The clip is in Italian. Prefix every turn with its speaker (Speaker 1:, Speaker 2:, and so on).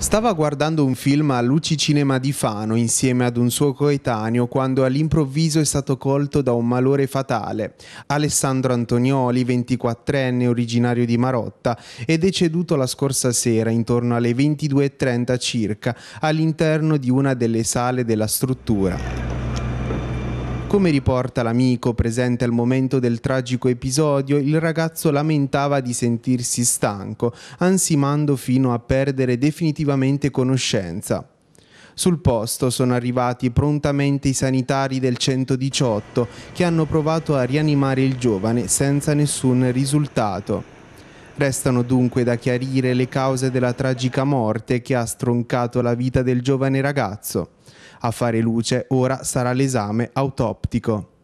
Speaker 1: Stava guardando un film a Luci Cinema di Fano insieme ad un suo coetaneo quando all'improvviso è stato colto da un malore fatale. Alessandro Antonioli, 24enne, originario di Marotta, è deceduto la scorsa sera intorno alle 22.30 circa all'interno di una delle sale della struttura. Come riporta l'amico presente al momento del tragico episodio, il ragazzo lamentava di sentirsi stanco, ansimando fino a perdere definitivamente conoscenza. Sul posto sono arrivati prontamente i sanitari del 118 che hanno provato a rianimare il giovane senza nessun risultato. Restano dunque da chiarire le cause della tragica morte che ha stroncato la vita del giovane ragazzo. A fare luce ora sarà l'esame autoptico.